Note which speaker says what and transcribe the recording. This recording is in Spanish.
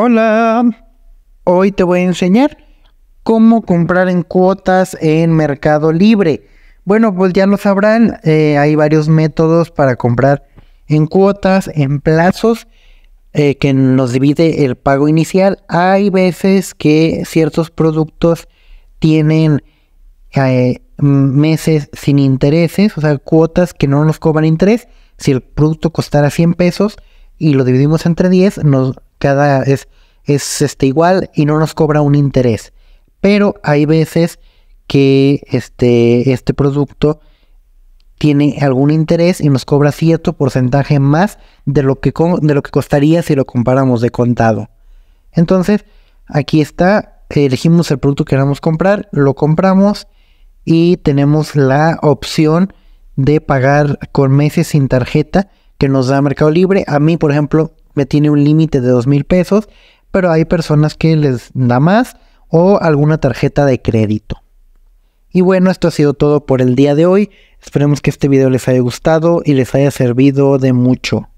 Speaker 1: Hola, hoy te voy a enseñar cómo comprar en cuotas en Mercado Libre. Bueno, pues ya lo sabrán, eh, hay varios métodos para comprar en cuotas, en plazos, eh, que nos divide el pago inicial. Hay veces que ciertos productos tienen eh, meses sin intereses, o sea, cuotas que no nos cobran interés. Si el producto costara 100 pesos y lo dividimos entre 10, nos cada es, es este, igual y no nos cobra un interés. Pero hay veces que este, este producto tiene algún interés y nos cobra cierto porcentaje más de lo que, de lo que costaría si lo comparamos de contado. Entonces, aquí está, elegimos el producto que queramos comprar, lo compramos y tenemos la opción de pagar con meses sin tarjeta que nos da Mercado Libre. A mí, por ejemplo, tiene un límite de dos mil pesos, pero hay personas que les da más o alguna tarjeta de crédito. Y bueno, esto ha sido todo por el día de hoy. Esperemos que este vídeo les haya gustado y les haya servido de mucho.